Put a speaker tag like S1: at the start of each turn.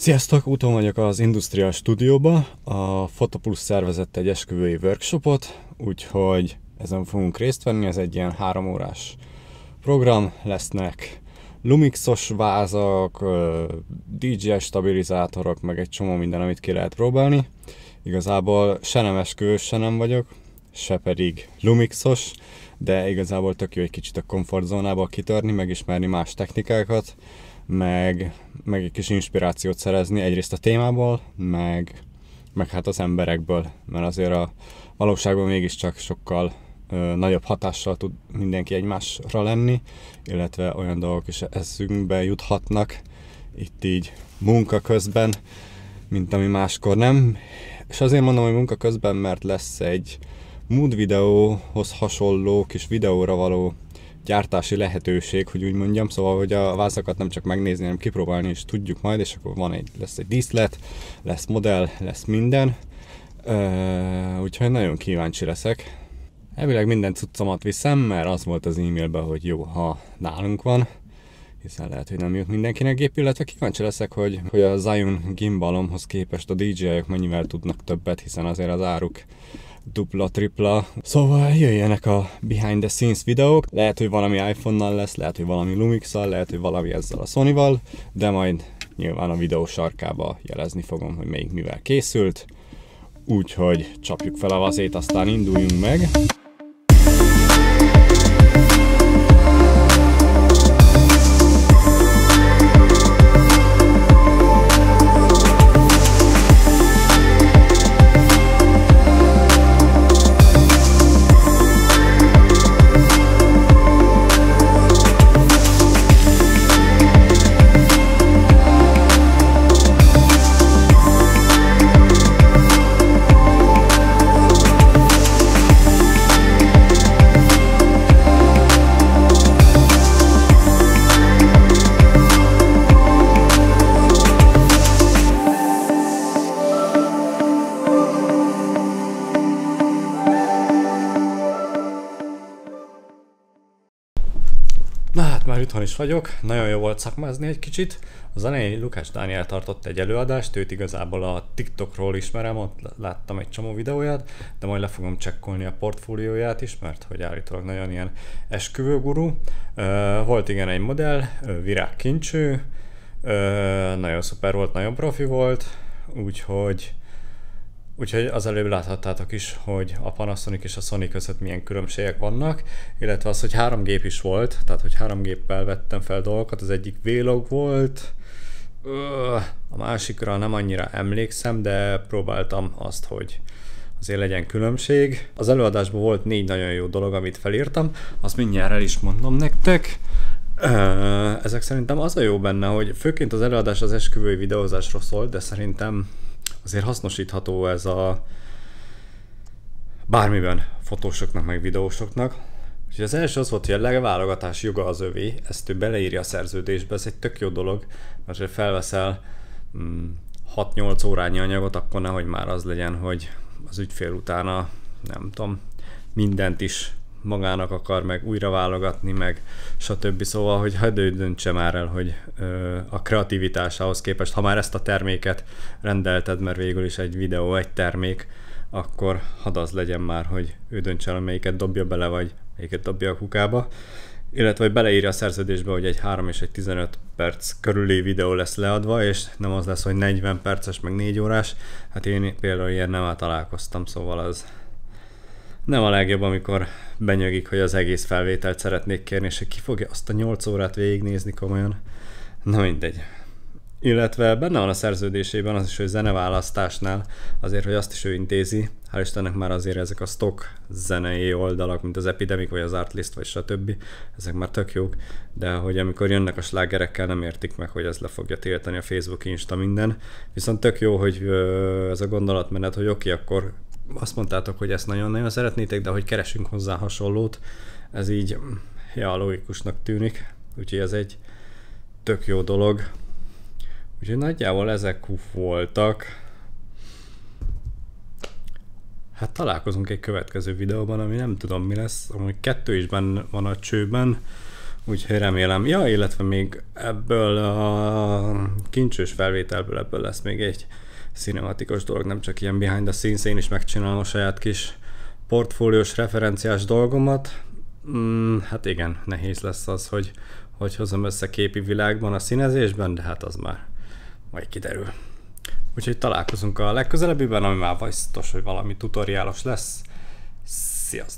S1: Sziasztok! Úton vagyok az Industrial Stúdióba. A Fotoplus szervezett egy esküvői workshopot, úgyhogy ezen fogunk részt venni, ez egy ilyen három órás program, lesznek lumixos vázak, DJ stabilizátorok, meg egy csomó minden, amit ki lehet próbálni. Igazából se nem esküvő, se nem vagyok, se pedig lumixos, de igazából tök jó egy kicsit a komfortzónába kitörni, megismerni más technikákat, meg, meg egy kis inspirációt szerezni egyrészt a témából, meg, meg hát az emberekből, mert azért a valóságban mégiscsak sokkal ö, nagyobb hatással tud mindenki egymásra lenni, illetve olyan dolgok is eszünkbe juthatnak, itt így munka közben, mint ami máskor nem. És azért mondom, hogy munka közben, mert lesz egy mood videóhoz hasonló kis videóra való gyártási lehetőség, hogy úgy mondjam, szóval, hogy a vázakat nem csak megnézni, hanem kipróbálni is tudjuk majd, és akkor van egy, lesz egy díszlet, lesz modell, lesz minden, Uh, úgyhogy nagyon kíváncsi leszek. Elvileg minden cuccomat viszem, mert az volt az e-mailben, hogy jó, ha nálunk van, hiszen lehet, hogy nem jut mindenkinek gép, illetve kíváncsi leszek, hogy, hogy a Zion gimbalomhoz képest a DJ-ek mennyivel tudnak többet, hiszen azért az áruk dupla, tripla. Szóval jöjjenek a behind the scenes videók. Lehet, hogy valami iPhone-nal lesz, lehet, hogy valami lumix lehet, hogy valami ezzel a Sony-val, de majd nyilván a videó sarkába jelezni fogom, hogy melyik mivel készült. Úgyhogy csapjuk fel a vazét, aztán induljunk meg. már itthon is vagyok, nagyon jó volt szakmázni egy kicsit. A zenei Lukács Dániel tartott egy előadást, őt igazából a TikTokról ismerem, ott láttam egy csomó videóját, de majd le fogom csekkolni a portfólióját is, mert hogy állítólag nagyon ilyen esküvőgurú. Volt igen egy modell, Virág Kincső, nagyon szuper volt, nagyon profi volt, úgyhogy Úgyhogy az előbb láthattátok is, hogy a Panasonic és a Sony között milyen különbségek vannak, illetve az, hogy három gép is volt, tehát hogy három géppel vettem fel dolgokat, az egyik Vlog volt, a másikra nem annyira emlékszem, de próbáltam azt, hogy azért legyen különbség. Az előadásban volt négy nagyon jó dolog, amit felírtam, azt mindjárt el is mondom nektek. Ezek szerintem az a jó benne, hogy főként az előadás az esküvői videózásról szólt, de szerintem azért hasznosítható ez a bármiben fotósoknak, meg videósoknak. és az első az volt, hogy a leválogatás joga az övé, ezt ő beleírja a szerződésbe, ez egy tök jó dolog, mert ha felveszel mm, 6-8 órányi anyagot, akkor nehogy már az legyen, hogy az ügyfél utána, nem tudom, mindent is magának akar, meg újra válogatni, meg stb. Szóval, hogy hagyd ő döntse már el, hogy ö, a kreativitásához képest, ha már ezt a terméket rendelted, mert végül is egy videó, egy termék, akkor hadd az legyen már, hogy ő döntse el, melyiket dobja bele, vagy melyiket dobja a kukába. Illetve, hogy beleírja a szerződésbe, hogy egy 3 és egy 15 perc körüli videó lesz leadva, és nem az lesz, hogy 40 perces, meg 4 órás. Hát én például ilyen nem találkoztam, szóval az nem a legjobb, amikor benyögik, hogy az egész felvételt szeretnék kérni, és ki fogja azt a 8 órát végignézni komolyan. Na mindegy. Illetve benne van a szerződésében az is, hogy zeneválasztásnál azért, hogy azt is ő intézi, hál' Istennek már azért ezek a stock zenei oldalak, mint az Epidemic, vagy az Artlist, vagy stb. Ezek már tök jók, de hogy amikor jönnek a slágerekkel, nem értik meg, hogy ez le fogja tiltani a Facebook, Insta, minden. Viszont tök jó, hogy ez a gondolatmenet, hogy oké, okay, akkor azt mondtátok, hogy ezt nagyon-nagyon szeretnétek, de hogy keresünk hozzá hasonlót, ez így ja, logikusnak tűnik, úgyhogy ez egy tök jó dolog. Úgyhogy nagyjából ezek voltak. Hát találkozunk egy következő videóban, ami nem tudom mi lesz, amúgy kettő is benne van a csőben, úgyhogy remélem. Ja, illetve még ebből a kincsős felvételből ebből lesz még egy szinematikus dolog, nem csak ilyen behind the scenes, én is megcsinálom a saját kis portfóliós referenciás dolgomat. Mm, hát igen, nehéz lesz az, hogy, hogy hozom össze képi világban a színezésben, de hát az már majd kiderül. Úgyhogy találkozunk a legközelebbiben, ami már biztos, hogy valami tutoriálos lesz. Sziasztok!